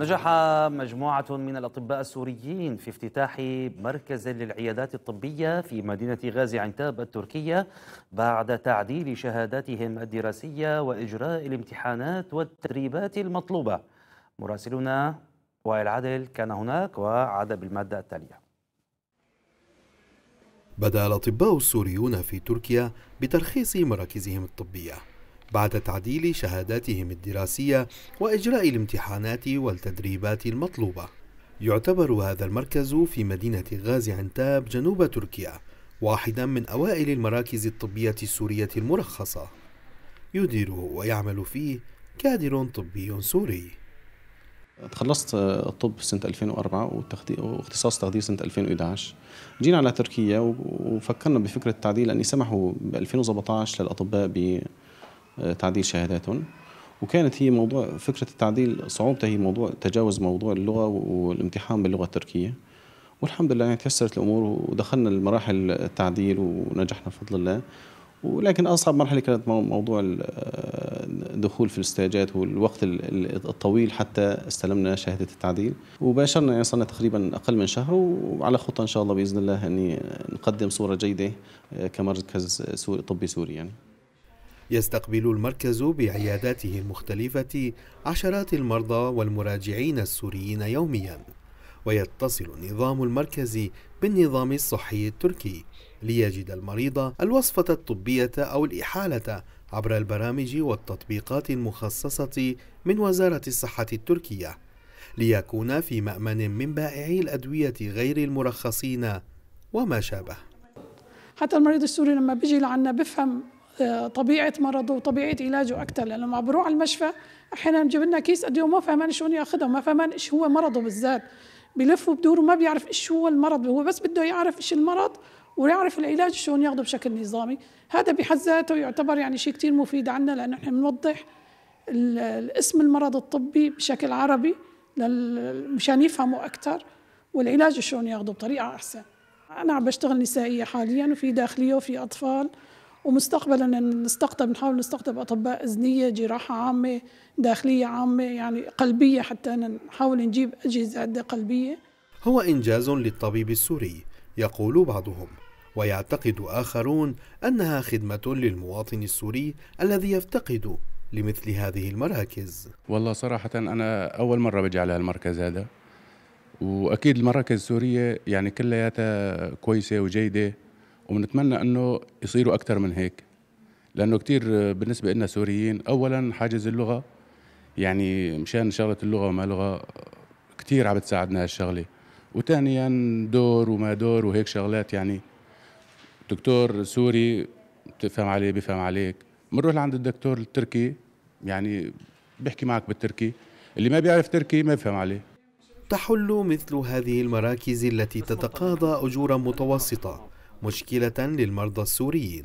نجح مجموعة من الأطباء السوريين في افتتاح مركز للعيادات الطبية في مدينة غازي عنتاب التركية بعد تعديل شهاداتهم الدراسية وإجراء الامتحانات والتدريبات المطلوبة مراسلنا وائل عادل كان هناك وعاد بالمادة التالية بدأ الأطباء السوريون في تركيا بترخيص مراكزهم الطبية بعد تعديل شهاداتهم الدراسية وإجراء الامتحانات والتدريبات المطلوبة يعتبر هذا المركز في مدينة غازي عنتاب جنوب تركيا واحدا من أوائل المراكز الطبية السورية المرخصة يديره ويعمل فيه كادر طبي سوري تخلصت الطب سنة 2004 واختصاص تغذية سنة 2011 جينا على تركيا وفكرنا بفكرة التعديل لأني سمحوا ب 2017 للأطباء تعديل شهاداتهم وكانت هي موضوع فكرة التعديل صعوبتها هي موضوع تجاوز موضوع اللغة والامتحان باللغة التركية والحمد لله يعني تيسرت الأمور ودخلنا المراحل التعديل ونجحنا بفضل الله ولكن أصعب مرحلة كانت موضوع الدخول في الاستاجات والوقت الطويل حتى استلمنا شهادة التعديل وباشرنا يعني صرنا تقريبا أقل من شهر وعلى خطة إن شاء الله بإذن الله أني نقدم صورة جيدة آه، كمركز طبي سوري يعني يستقبل المركز بعياداته المختلفة عشرات المرضى والمراجعين السوريين يوميا ويتصل نظام المركز بالنظام الصحي التركي ليجد المريض الوصفة الطبية أو الإحالة عبر البرامج والتطبيقات المخصصة من وزارة الصحة التركية ليكون في مأمن من بائعي الأدوية غير المرخصين وما شابه حتى المريض السوري لما بيجي لعنا بفهم طبيعه مرضه وطبيعه علاجه اكثر لانه لما بروح على المشفى احيانا بجيب لنا كيس قد ما فهمان شو ياخذها ما فهمان ايش هو مرضه بالذات بلف وبدور وما بيعرف ايش هو المرض هو بس بده يعرف ايش المرض ويعرف العلاج شلون ياخذه بشكل نظامي هذا بحد ذاته يعتبر يعني شيء كثير مفيد عنا لانه نحن بنوضح اسم المرض الطبي بشكل عربي مشان يفهموا اكثر والعلاج شلون ياخذه بطريقه احسن انا عم بشتغل نسائيه حاليا وفي داخليه وفي اطفال ومستقبلا نستقطب نحاول نستقطب اطباء اذنيه جراحه عامه داخليه عامه يعني قلبيه حتى نحاول نجيب اجهزه عده إيه قلبيه هو انجاز للطبيب السوري يقول بعضهم ويعتقد اخرون انها خدمه للمواطن السوري الذي يفتقد لمثل هذه المراكز والله صراحه انا اول مره بجي على هالمركز هذا واكيد المراكز السوريه يعني كلياتها كويسه وجيده وبنتمنى انه يصيروا اكثر من هيك لانه كثير بالنسبه لنا سوريين اولا حاجز اللغه يعني مشان شغله اللغه وما لغه كثير عم بتساعدنا هالشغله وثانيا دور وما دور وهيك شغلات يعني دكتور سوري بتفهم عليه بيفهم عليك بنروح لعند الدكتور التركي يعني بيحكي معك بالتركي اللي ما بيعرف تركي ما بيفهم عليه تحل مثل هذه المراكز التي تتقاضى أجورا متوسطة مشكلة للمرضى السوريين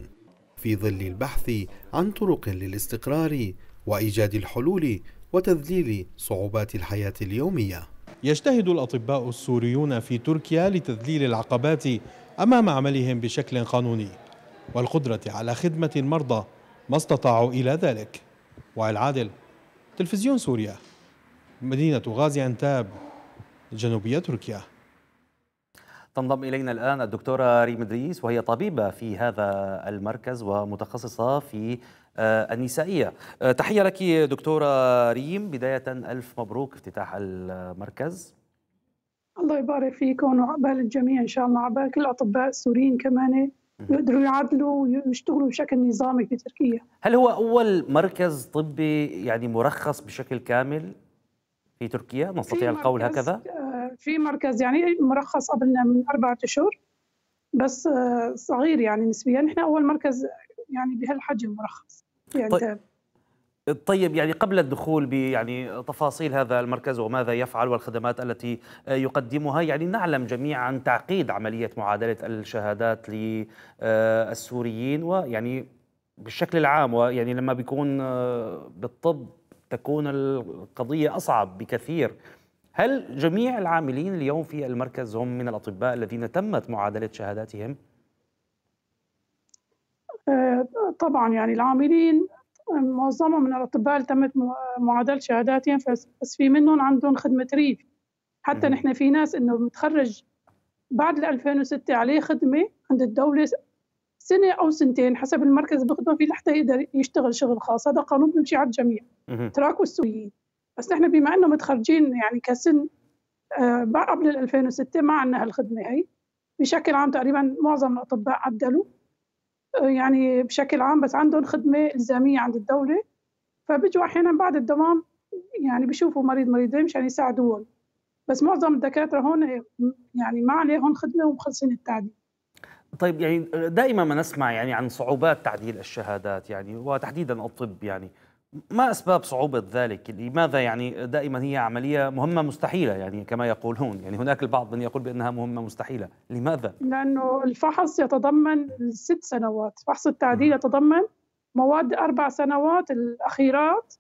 في ظل البحث عن طرق للاستقرار وإيجاد الحلول وتذليل صعوبات الحياة اليومية يجتهد الأطباء السوريون في تركيا لتذليل العقبات أمام عملهم بشكل قانوني والقدرة على خدمة المرضى ما استطاعوا إلى ذلك والعادل تلفزيون سوريا مدينة غازي عنتاب جنوبية تركيا تنضم إلينا الآن الدكتورة ريم إدريس وهي طبيبة في هذا المركز ومتخصصة في آه، النسائية آه، تحية لك دكتورة ريم بداية ألف مبروك افتتاح المركز الله يبارك فيكم وعبال الجميع إن شاء الله عبال كل الأطباء السوريين كمان يقدروا يعدلوا ويشتغلوا بشكل نظامي في تركيا هل هو أول مركز طبي يعني مرخص بشكل كامل في تركيا نستطيع في القول هكذا؟ آه، في مركز يعني مرخص قبلنا من أربعة أشهر بس آه، صغير يعني نسبيا نحن أول مركز يعني بهالحجم مرخص يعني طيب. طيب يعني قبل الدخول يعني تفاصيل هذا المركز وماذا يفعل والخدمات التي آه، يقدمها يعني نعلم جميعا تعقيد عملية معادلة الشهادات للسوريين آه، ويعني بالشكل العام ويعني لما بيكون بالطب تكون القضية أصعب بكثير هل جميع العاملين اليوم في المركز هم من الأطباء الذين تمت معادلة شهاداتهم؟ آه، طبعا يعني العاملين معظمهم من الأطباء اللي تمت معادلة شهاداتهم بس في منهم عندهم خدمة ريف حتى نحن في ناس إنه متخرج بعد 2006 عليه خدمة عند الدولة سنة أو سنتين حسب المركز بيخدمه فيه لحتى يقدر يشتغل شغل خاص هذا قانون بيمشي على الجميع تراكوا السويين بس نحن بما انه متخرجين يعني كسن آه، قبل 2006 ما عندنا هالخدمه هي بشكل عام تقريبا معظم الاطباء عدلوا آه، يعني بشكل عام بس عندهم خدمه الزاميه عند الدوله فبيجوا احيانا بعد الدوام يعني بيشوفوا مريض مريضين مشان يساعدوهم بس معظم الدكاتره هون يعني ما عليهم خدمه ومخلصين التعديل طيب يعني دائما ما نسمع يعني عن صعوبات تعديل الشهادات يعني وتحديدا الطب يعني ما أسباب صعوبة ذلك؟ لماذا يعني دائما هي عملية مهمة مستحيلة يعني كما يقولون يعني هناك البعض من يقول بأنها مهمة مستحيلة لماذا؟ لأنه الفحص يتضمن ست سنوات فحص التعديل يتضمن مواد أربع سنوات الأخيرات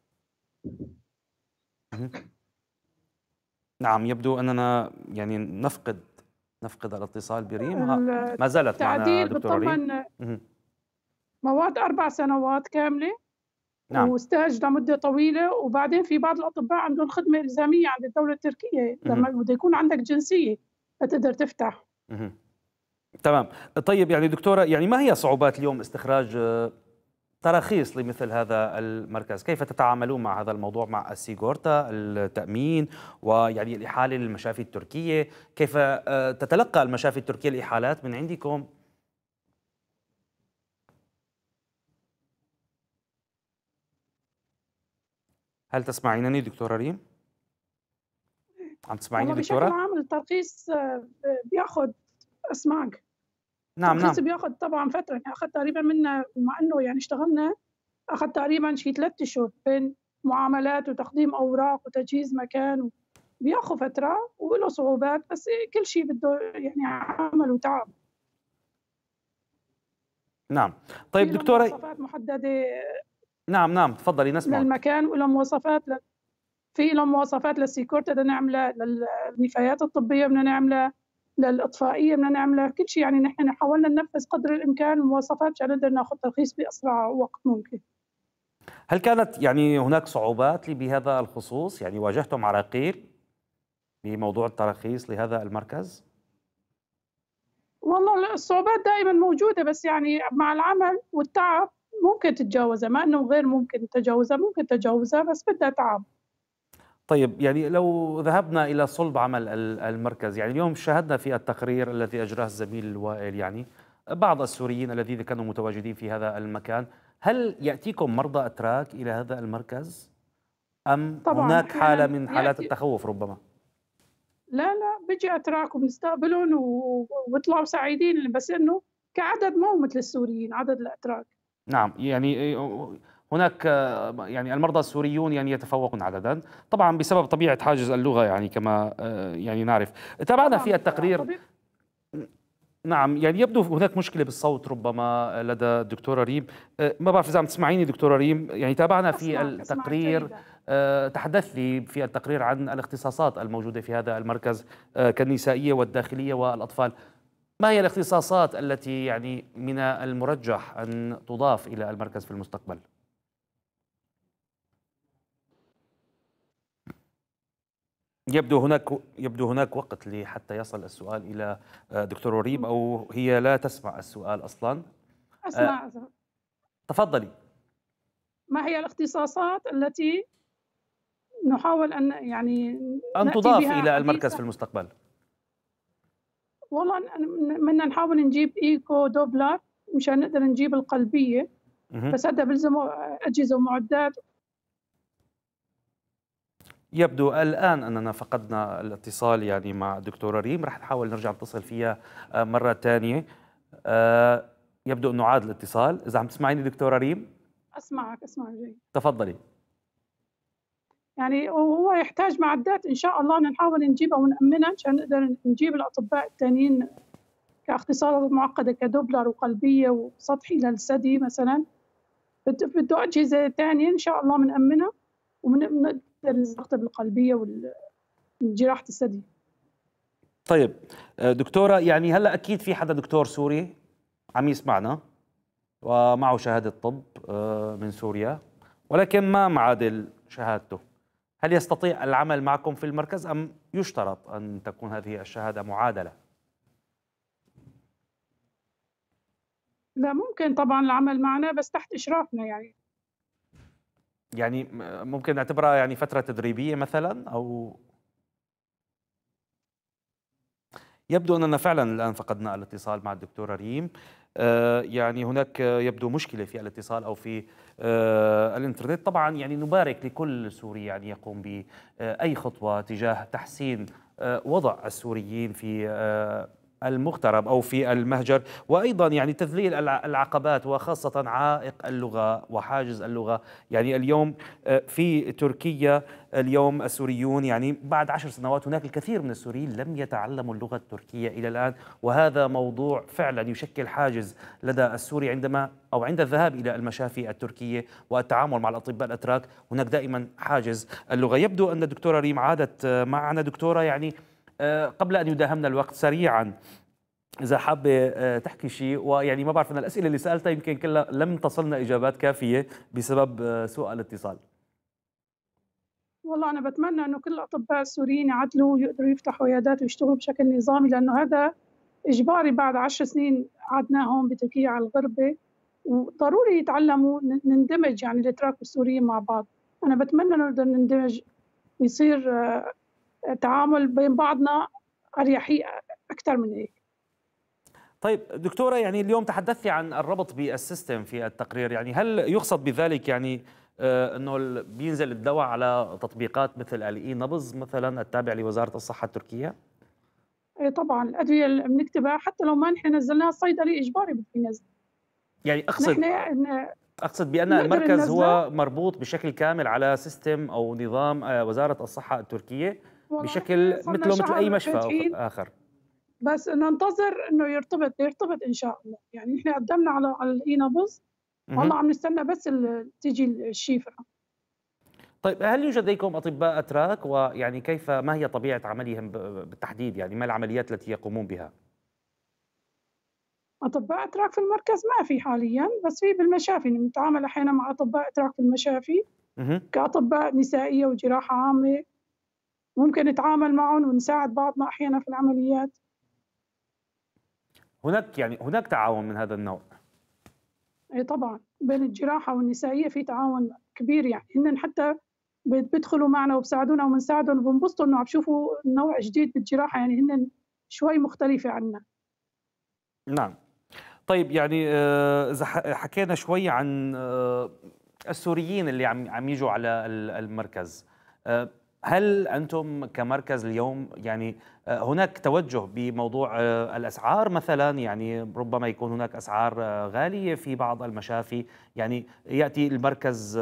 نعم يبدو أننا يعني نفقد نفقد الاتصال بريم ما زالت معنا دكتور ريم مواد أربع سنوات كاملة نعم. واستهج لمده طويله وبعدين في بعض الاطباء عندهم خدمه الزاميه عند الدوله التركيه لما بده يكون عندك جنسيه لتقدر تفتح تمام طيب يعني دكتوره يعني ما هي صعوبات اليوم استخراج آه، تراخيص لمثل هذا المركز كيف تتعاملون مع هذا الموضوع مع السيغورتا التأمين ويعني الإحالة للمشافي التركية كيف آه، تتلقى المشافي التركية الإحالات من عندكم هل تسمعينني دكتورة ريم؟ عم تسمعيني دكتورة؟ بشكل عام الترخيص آه، بياخد اسمعك نعم نعم بياخد طبعا فترة يعني أخذ تقريبا منا مع إنه يعني اشتغلنا أخذ تقريبا شيء ثلاث أشهر بين معاملات وتقديم أوراق وتجهيز مكان بياخذ فترة وله صعوبات بس كل شيء بده يعني عمل وتعب نعم طيب دكتورة مواصفات محددة نعم نعم تفضلي نسمع للمكان وله مواصفات ل... في له مواصفات للسيكورتي بدنا نعملها للنفايات الطبيه بدنا نعملها للاطفائيه بدنا نعملها كل شيء يعني نحن حاولنا ننفذ قدر الامكان المواصفات عشان نقدر ناخذ ترخيص باسرع وقت ممكن هل كانت يعني هناك صعوبات بهذا الخصوص يعني واجهتم عراقيل بموضوع التراخيص لهذا المركز؟ والله الصعوبات دائما موجودة بس يعني مع العمل والتعب ممكن تتجاوزها ما انه غير ممكن تتجاوزها ممكن تتجاوزها بس بدها تعب طيب يعني لو ذهبنا الى صلب عمل المركز يعني اليوم شاهدنا في التقرير الذي اجراه الزميل وائل يعني بعض السوريين الذين كانوا متواجدين في هذا المكان هل ياتيكم مرضى اتراك الى هذا المركز ام طبعاً هناك حاله من حالات التخوف ربما لا لا بيجي اتراك وبنستقبلهم وبيطلعوا سعيدين بس انه كعدد مو مثل السوريين عدد الاتراك نعم يعني آه، هناك آه، يعني المرضى السوريون يعني يتفوقون عددا طبعا بسبب طبيعه حاجز اللغه يعني كما آه، يعني نعرف تابعنا في نعم، التقرير نعم يعني يبدو هناك مشكله بالصوت ربما لدى الدكتوره ريم ما بعرف اذا عم تسمعيني دكتوره ريم يعني تابعنا في التقرير تحدث لي في التقرير عن الاختصاصات الموجوده في هذا المركز كالنسائيه والداخليه والاطفال ما هي الاختصاصات التي يعني من المرجح أن تضاف إلى المركز في المستقبل؟ يبدو هناك يبدو هناك وقت لحتى يصل السؤال الى آه، دكتور ريم او هي لا تسمع السؤال اصلا اسمع أه تفضلي ما هي الاختصاصات التي نحاول ان يعني ان تضاف الى المركز في المستقبل والله بدنا نحاول نجيب ايكو دوبلر مشان نقدر نجيب القلبيه بس هذا بيلزمه اجهزه ومعدات يبدو الآن أننا فقدنا الاتصال يعني مع الدكتورة ريم رح نحاول نرجع نتصل فيها آه، مرة ثانية آه، يبدو أنه عاد الاتصال إذا عم تسمعيني دكتورة ريم أسمعك أسمعك جيد تفضلي يعني وهو يحتاج معدات ان شاء الله نحاول نجيبها ونامنها عشان نقدر نجيب الاطباء الثانيين كاختصارات معقده كدوبلر وقلبيه وسطحي للثدي مثلا بده اجهزه ثانيه ان شاء الله بنامنها وبنقدر نستقطب القلبيه وجراحه الثدي طيب آه، دكتوره يعني هلا اكيد في حدا دكتور سوري عم يسمعنا ومعه شهاده طب آه، من سوريا ولكن ما معادل شهادته هل يستطيع العمل معكم في المركز أم يشترط أن تكون هذه الشهادة معادلة؟ لا ممكن طبعا العمل معنا بس تحت إشرافنا يعني يعني ممكن نعتبرها يعني فترة تدريبية مثلا أو يبدو أننا فعلا الآن فقدنا الاتصال مع الدكتورة ريم آه، يعني هناك يبدو مشكلة في الاتصال أو في آه، الإنترنت طبعا يعني نبارك لكل سوري يعني يقوم بأي خطوة تجاه تحسين آه، وضع السوريين في المغترب أو في المهجر وأيضا يعني تذليل العقبات وخاصة عائق اللغة وحاجز اللغة يعني اليوم آه، في تركيا اليوم السوريون يعني بعد عشر سنوات هناك الكثير من السوريين لم يتعلموا اللغة التركية إلى الآن وهذا موضوع فعلا يشكل حاجز لدى السوري عندما أو عند الذهاب إلى المشافي التركية والتعامل مع الأطباء الأتراك هناك دائما حاجز اللغة يبدو أن الدكتورة ريم عادت آه، معنا دكتورة يعني آه، قبل أن يداهمنا الوقت سريعا إذا حابة آه، تحكي شيء ويعني ما بعرف أنا الأسئلة اللي سألتها يمكن كلها لم تصلنا إجابات كافية بسبب آه، سوء الاتصال والله أنا بتمنى إنه كل الأطباء السوريين يعدلوا ويقدروا يفتحوا عيادات ويشتغلوا بشكل نظامي لأنه هذا إجباري بعد عشر سنين قعدناهم بتركيا على الغربة وضروري يتعلموا نندمج يعني الأتراك والسوريين مع بعض أنا بتمنى إنه نقدر نندمج ويصير تعامل بين بعضنا اريحيه اكثر من هيك طيب دكتوره يعني اليوم تحدثتي عن الربط بالسيستم في التقرير يعني هل يقصد بذلك يعني آه، انه بينزل الدواء على تطبيقات مثل الاي نبض مثلا التابع لوزاره الصحه التركيه؟ اي طبعا الادويه اللي بنكتبها حتى لو ما نحن نزلناها الصيدلي اجباري بده ينزل يعني اقصد نحن اقصد بان المركز هو مربوط بشكل كامل على سيستم او نظام آه، وزاره الصحه التركيه بشكل مثله مثل اي مشفى اخر بس ننتظر انه يرتبط يرتبط ان شاء الله يعني احنا قدمنا على على الاي نابلز والله عم نستنى بس تيجي الشيفره طيب هل يوجد لديكم اطباء اتراك ويعني كيف ما هي طبيعه عملهم بالتحديد يعني ما العمليات التي يقومون بها؟ اطباء اتراك في المركز ما في حاليا بس في بالمشافي نتعامل احيانا مع اطباء اتراك في المشافي كاطباء نسائيه وجراحه عامه ممكن نتعامل معهم ونساعد بعضنا احيانا في العمليات هناك يعني هناك تعاون من هذا النوع اي طبعا بين الجراحه والنسائيه في تعاون كبير يعني هن حتى بيدخلوا معنا وبساعدونا وبنساعدهم وبنبسطوا انه عم بشوفوا نوع جديد بالجراحه يعني هن شوي مختلفه عنا نعم طيب يعني آه، اذا حكينا شوي عن آه، السوريين اللي عم عم يجوا على المركز آه، هل انتم كمركز اليوم يعني آه، هناك توجه بموضوع آه، الاسعار مثلا يعني ربما يكون هناك اسعار آه، غاليه في بعض المشافي يعني ياتي المركز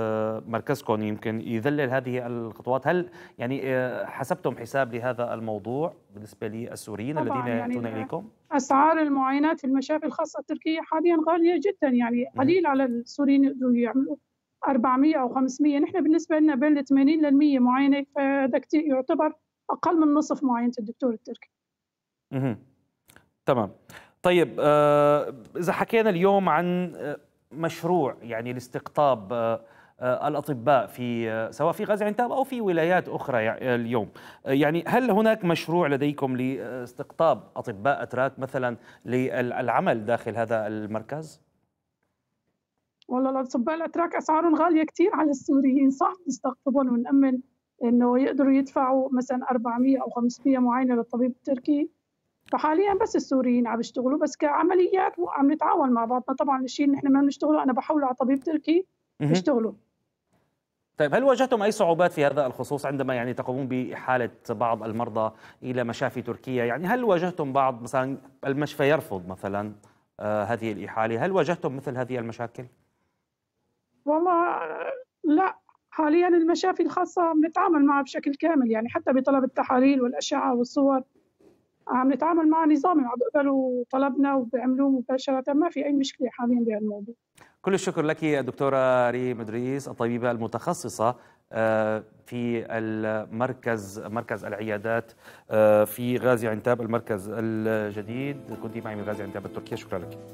مركزكم يمكن يذلل هذه الخطوات هل يعني حسبتم حساب لهذا الموضوع بالنسبه للسوريين الذين ياتون يعني اليكم؟ اسعار المعاينات في المشافي الخاصه التركيه حاليا غاليه جدا يعني قليل على السوريين يقدروا يعملوا 400 او 500 نحن بالنسبه لنا بين 80 لل 100 معينه فهذا كثير يعتبر اقل من نصف معينه الدكتور التركي. اها تمام. طيب آه، اذا حكينا اليوم عن آه، مشروع يعني لاستقطاب آه، الاطباء في سواء في غازي عنتاب او في ولايات اخرى اليوم يعني هل هناك مشروع لديكم لاستقطاب اطباء اتراك مثلا للعمل داخل هذا المركز والله الأطباء الأتراك أسعارهم غالية كتير على السوريين صح نستقطبهم ونأمن إنه يقدروا يدفعوا مثلا 400 أو 500 معاينة للطبيب التركي فحاليا بس السوريين عم يشتغلوا بس كعمليات وعم نتعاون مع بعضنا طبعا الشيء اللي نحن ما بنشتغله أنا بحوله على طبيب تركي بيشتغلوا طيب هل واجهتم اي صعوبات في هذا الخصوص عندما يعني تقومون باحاله بعض المرضى الى مشافي تركيا يعني هل واجهتم بعض مثلا المشفى يرفض مثلا آه هذه الاحاله هل واجهتم مثل هذه المشاكل والله لا حاليا المشافي الخاصة بنتعامل معها بشكل كامل يعني حتى بطلب التحاليل والأشعة والصور عم نتعامل مع نظامي وعم بيقبلوا طلبنا وبيعملوه مباشرة ما في أي مشكلة حاليا بهالموضوع كل الشكر لك دكتورة ريم مدريس الطبيبة المتخصصة آه، في المركز مركز العيادات آه، في غازي عنتاب المركز الجديد كنت معي من غازي عنتاب التركية شكرا لك